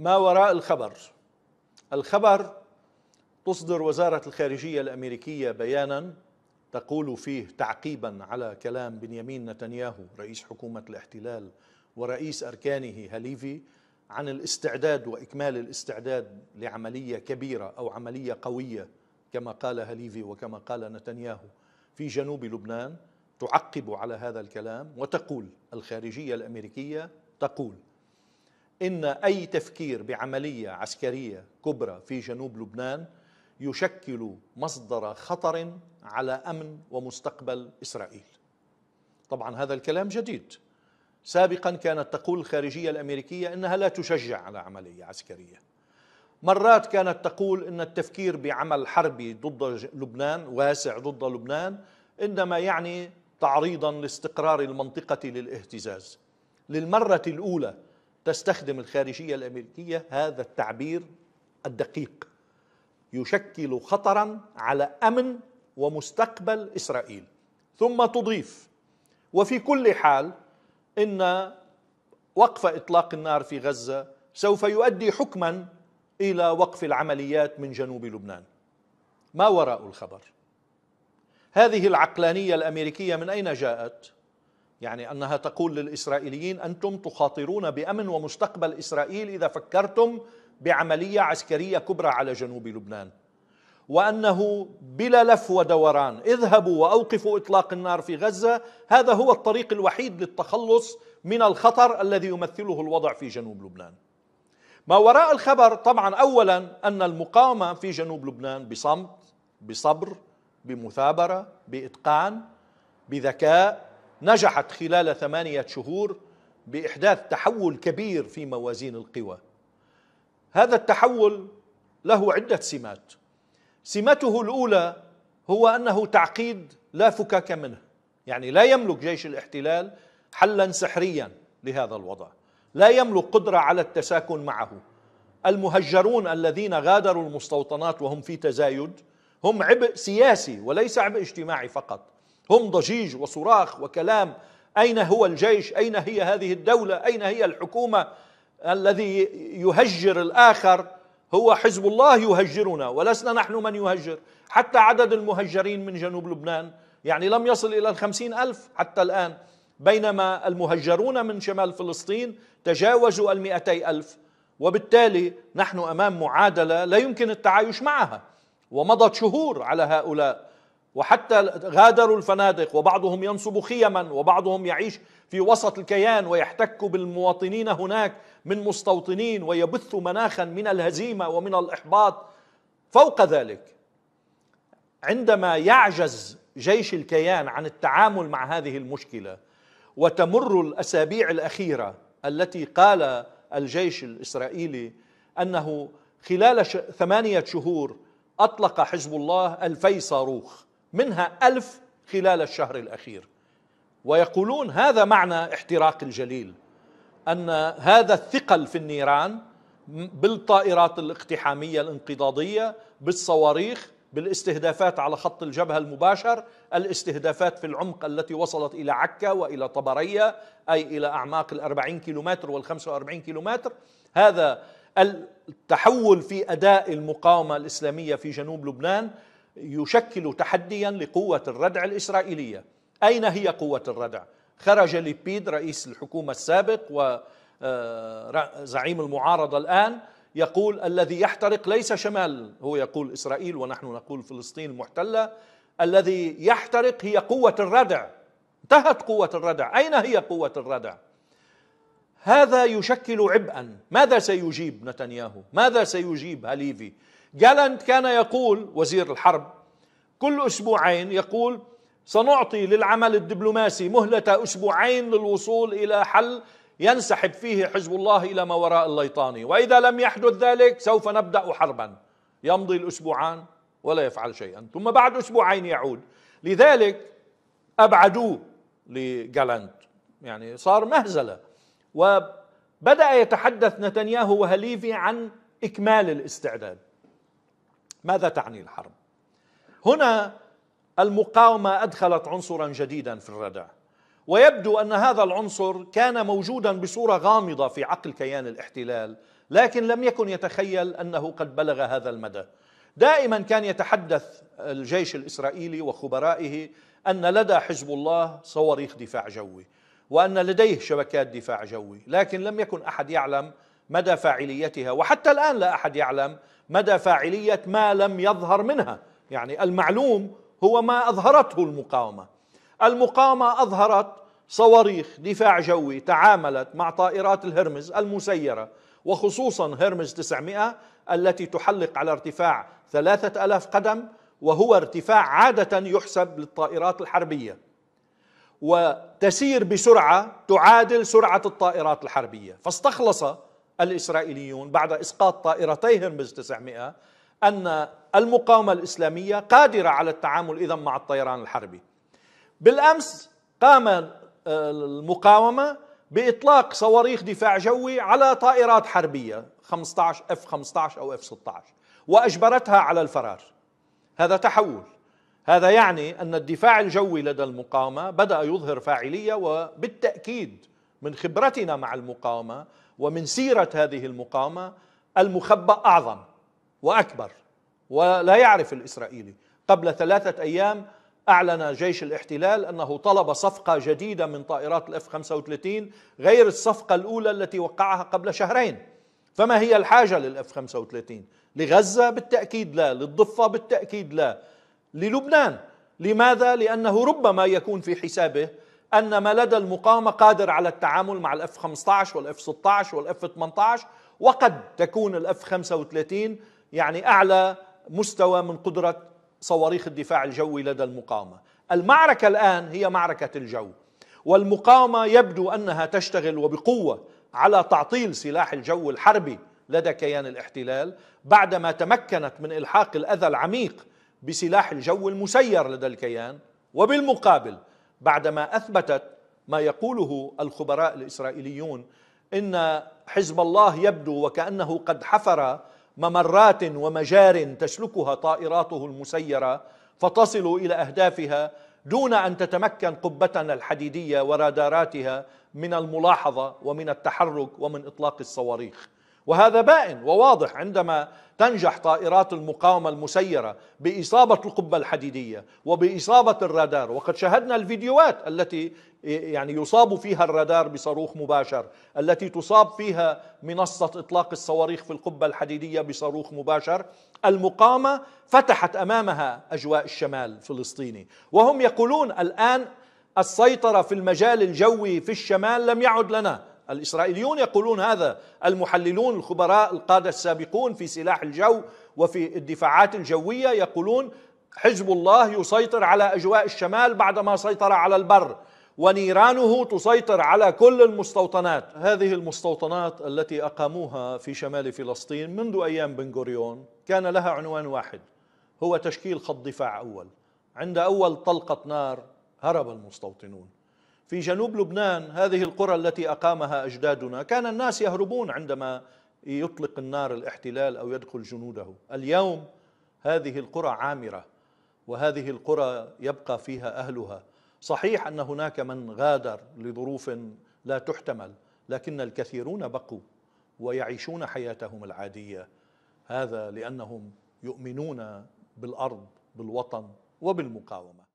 ما وراء الخبر الخبر تصدر وزارة الخارجية الأمريكية بيانا تقول فيه تعقيبا على كلام بنيامين نتنياهو رئيس حكومة الاحتلال ورئيس أركانه هليفي عن الاستعداد وإكمال الاستعداد لعملية كبيرة أو عملية قوية كما قال هليفي وكما قال نتنياهو في جنوب لبنان تعقب على هذا الكلام وتقول الخارجية الأمريكية تقول ان اي تفكير بعمليه عسكريه كبرى في جنوب لبنان يشكل مصدر خطر على امن ومستقبل اسرائيل. طبعا هذا الكلام جديد. سابقا كانت تقول الخارجيه الامريكيه انها لا تشجع على عمليه عسكريه. مرات كانت تقول ان التفكير بعمل حربي ضد لبنان واسع ضد لبنان انما يعني تعريضا لاستقرار المنطقه للاهتزاز. للمره الاولى تستخدم الخارجية الأمريكية هذا التعبير الدقيق يشكل خطرا على أمن ومستقبل إسرائيل ثم تضيف وفي كل حال إن وقف إطلاق النار في غزة سوف يؤدي حكما إلى وقف العمليات من جنوب لبنان ما وراء الخبر؟ هذه العقلانية الأمريكية من أين جاءت؟ يعني أنها تقول للإسرائيليين أنتم تخاطرون بأمن ومستقبل إسرائيل إذا فكرتم بعملية عسكرية كبرى على جنوب لبنان وأنه بلا لف ودوران اذهبوا وأوقفوا إطلاق النار في غزة هذا هو الطريق الوحيد للتخلص من الخطر الذي يمثله الوضع في جنوب لبنان ما وراء الخبر طبعا أولا أن المقاومة في جنوب لبنان بصمت بصبر بمثابرة بإتقان بذكاء نجحت خلال ثمانية شهور بإحداث تحول كبير في موازين القوى هذا التحول له عدة سمات سمته الأولى هو أنه تعقيد لا فكاك منه يعني لا يملك جيش الاحتلال حلا سحريا لهذا الوضع لا يملك قدرة على التساكن معه المهجرون الذين غادروا المستوطنات وهم في تزايد هم عبء سياسي وليس عبء اجتماعي فقط هم ضجيج وصراخ وكلام أين هو الجيش أين هي هذه الدولة أين هي الحكومة الذي يهجر الآخر هو حزب الله يهجرنا ولسنا نحن من يهجر حتى عدد المهجرين من جنوب لبنان يعني لم يصل إلى الخمسين ألف حتى الآن بينما المهجرون من شمال فلسطين تجاوزوا المئتي ألف وبالتالي نحن أمام معادلة لا يمكن التعايش معها ومضت شهور على هؤلاء وحتى غادروا الفنادق وبعضهم ينصب خيما وبعضهم يعيش في وسط الكيان ويحتك بالمواطنين هناك من مستوطنين ويبث مناخا من الهزيمه ومن الاحباط فوق ذلك عندما يعجز جيش الكيان عن التعامل مع هذه المشكله وتمر الاسابيع الاخيره التي قال الجيش الاسرائيلي انه خلال ثمانيه شهور اطلق حزب الله الفي صاروخ منها ألف خلال الشهر الأخير ويقولون هذا معنى احتراق الجليل أن هذا الثقل في النيران بالطائرات الاقتحامية الانقضاضية بالصواريخ بالاستهدافات على خط الجبهة المباشر الاستهدافات في العمق التي وصلت إلى عكا وإلى طبرية أي إلى أعماق الأربعين كيلومتر والخمسة وأربعين كيلومتر هذا التحول في أداء المقاومة الإسلامية في جنوب لبنان يشكل تحديا لقوة الردع الإسرائيلية أين هي قوة الردع؟ خرج لبيد رئيس الحكومة السابق وزعيم آه، المعارضة الآن يقول الذي يحترق ليس شمال هو يقول إسرائيل ونحن نقول فلسطين المحتلة الذي يحترق هي قوة الردع انتهت قوة الردع أين هي قوة الردع؟ هذا يشكل عبئا ماذا سيجيب نتنياهو؟ ماذا سيجيب هليفي؟ جالنت كان يقول وزير الحرب كل أسبوعين يقول سنعطي للعمل الدبلوماسي مهلة أسبوعين للوصول إلى حل ينسحب فيه حزب الله إلى ما وراء الليطاني وإذا لم يحدث ذلك سوف نبدأ حربا يمضي الأسبوعان ولا يفعل شيئا ثم بعد أسبوعين يعود لذلك أبعدوه لجالنت يعني صار مهزلة وبدأ يتحدث نتنياهو وهليفي عن إكمال الاستعداد ماذا تعني الحرب هنا المقاومه ادخلت عنصرا جديدا في الردع ويبدو ان هذا العنصر كان موجودا بصوره غامضه في عقل كيان الاحتلال لكن لم يكن يتخيل انه قد بلغ هذا المدى دائما كان يتحدث الجيش الاسرائيلي وخبرائه ان لدى حزب الله صواريخ دفاع جوي وان لديه شبكات دفاع جوي لكن لم يكن احد يعلم مدى فاعليتها وحتى الآن لا أحد يعلم مدى فاعلية ما لم يظهر منها يعني المعلوم هو ما أظهرته المقاومة المقاومة أظهرت صواريخ دفاع جوي تعاملت مع طائرات الهرمز المسيرة وخصوصا هرمز 900 التي تحلق على ارتفاع 3000 قدم وهو ارتفاع عادة يحسب للطائرات الحربية وتسير بسرعة تعادل سرعة الطائرات الحربية فاستخلص الإسرائيليون بعد إسقاط طائرتيهم بز 900 أن المقاومة الإسلامية قادرة على التعامل إذا مع الطيران الحربي بالأمس قام آه، المقاومة بإطلاق صواريخ دفاع جوي على طائرات حربية 15 اف 15 او اف 16 واجبرتها على الفرار هذا تحول هذا يعني ان الدفاع الجوي لدى المقاومه بدا يظهر فاعليه وبالتاكيد من خبرتنا مع المقاومه ومن سيرة هذه المقاومة المخبأ أعظم وأكبر ولا يعرف الإسرائيلي قبل ثلاثة أيام أعلن جيش الاحتلال أنه طلب صفقة جديدة من طائرات الاف 35 غير الصفقة الأولى التي وقعها قبل شهرين فما هي الحاجة للاف 35 لغزة بالتأكيد لا للضفة بالتأكيد لا للبنان لماذا؟ لأنه ربما يكون في حسابه أن ما لدى المقاومه قادر على التعامل مع الأف 15 والأف 16 والأف 18 وقد تكون الأف 35 يعني أعلى مستوى من قدرة صواريخ الدفاع الجوي لدى المقاومه. المعركة الآن هي معركة الجو والمقاومه يبدو أنها تشتغل وبقوة على تعطيل سلاح الجو الحربي لدى كيان الاحتلال بعدما تمكنت من إلحاق الأذى العميق بسلاح الجو المسير لدى الكيان وبالمقابل بعدما اثبتت ما يقوله الخبراء الاسرائيليون ان حزب الله يبدو وكانه قد حفر ممرات ومجار تسلكها طائراته المسيره فتصل الى اهدافها دون ان تتمكن قبتنا الحديديه وراداراتها من الملاحظه ومن التحرك ومن اطلاق الصواريخ وهذا بائن وواضح عندما تنجح طائرات المقاومة المسيرة بإصابة القبة الحديدية وبإصابة الرادار وقد شاهدنا الفيديوهات التي يعني يصاب فيها الرادار بصاروخ مباشر التي تصاب فيها منصة إطلاق الصواريخ في القبة الحديدية بصاروخ مباشر المقاومة فتحت أمامها أجواء الشمال الفلسطيني وهم يقولون الآن السيطرة في المجال الجوي في الشمال لم يعد لنا الإسرائيليون يقولون هذا المحللون الخبراء القادة السابقون في سلاح الجو وفي الدفاعات الجوية يقولون حزب الله يسيطر على أجواء الشمال بعدما سيطر على البر ونيرانه تسيطر على كل المستوطنات هذه المستوطنات التي أقاموها في شمال فلسطين منذ أيام بن غوريون كان لها عنوان واحد هو تشكيل خط دفاع أول عند أول طلقة نار هرب المستوطنون في جنوب لبنان هذه القرى التي أقامها أجدادنا كان الناس يهربون عندما يطلق النار الاحتلال أو يدخل جنوده اليوم هذه القرى عامرة وهذه القرى يبقى فيها أهلها صحيح أن هناك من غادر لظروف لا تحتمل لكن الكثيرون بقوا ويعيشون حياتهم العادية هذا لأنهم يؤمنون بالأرض بالوطن وبالمقاومة